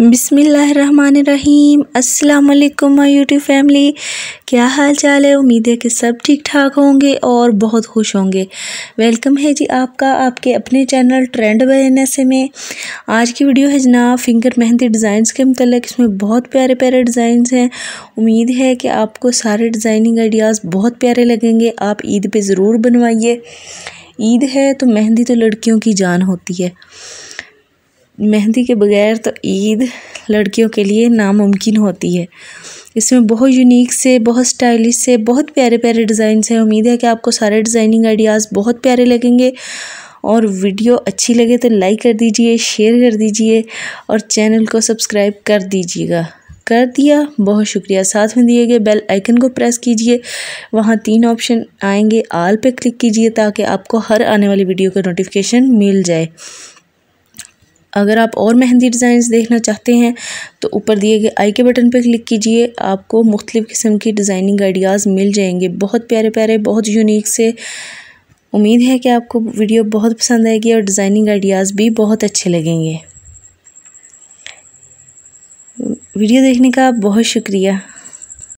बिसमीम् अल्लाम my YouTube family क्या हाल चाल है उम्मीद है कि सब ठीक ठाक होंगे और बहुत खुश होंगे वेलकम है जी आपका आपके अपने चैनल ट्रेंड बन से में आज की वीडियो है जना फिंगर मेहंदी डिज़ाइंस के मतलब इसमें बहुत प्यारे प्यारे डिज़ाइंस हैं उम्मीद है कि आपको सारे डिज़ाइनिंग आइडियाज़ बहुत प्यारे लगेंगे आप ईद पर ज़रूर बनवाइए ईद है तो मेहंदी तो लड़कियों की जान होती है मेहंदी के बगैर तो ईद लड़कियों के लिए नामुमकिन होती है इसमें बहुत यूनिक से बहुत स्टाइलिश से बहुत प्यारे प्यारे डिज़ाइन हैं उम्मीद है कि आपको सारे डिज़ाइनिंग आइडियाज़ बहुत प्यारे लगेंगे और वीडियो अच्छी लगे तो लाइक कर दीजिए शेयर कर दीजिए और चैनल को सब्सक्राइब कर दीजिएगा कर दिया बहुत शुक्रिया साथ में दिए गए बेल आइकन को प्रेस कीजिए वहाँ तीन ऑप्शन आएंगे आल पे क्लिक कीजिए ताकि आपको हर आने वाली वीडियो का नोटिफिकेशन मिल जाए अगर आप और मेहंदी डिज़ाइन देखना चाहते हैं तो ऊपर दिए गए आई के बटन पर क्लिक कीजिए आपको मुख्तलिफ़ किस्म की डिज़ाइनिंग आइडियाज़ मिल जाएंगे बहुत प्यारे प्यारे बहुत यूनिक से उम्मीद है कि आपको वीडियो बहुत पसंद आएगी और डिज़ाइनिंग आइडियाज़ भी बहुत अच्छे लगेंगे वीडियो देखने का बहुत शुक्रिया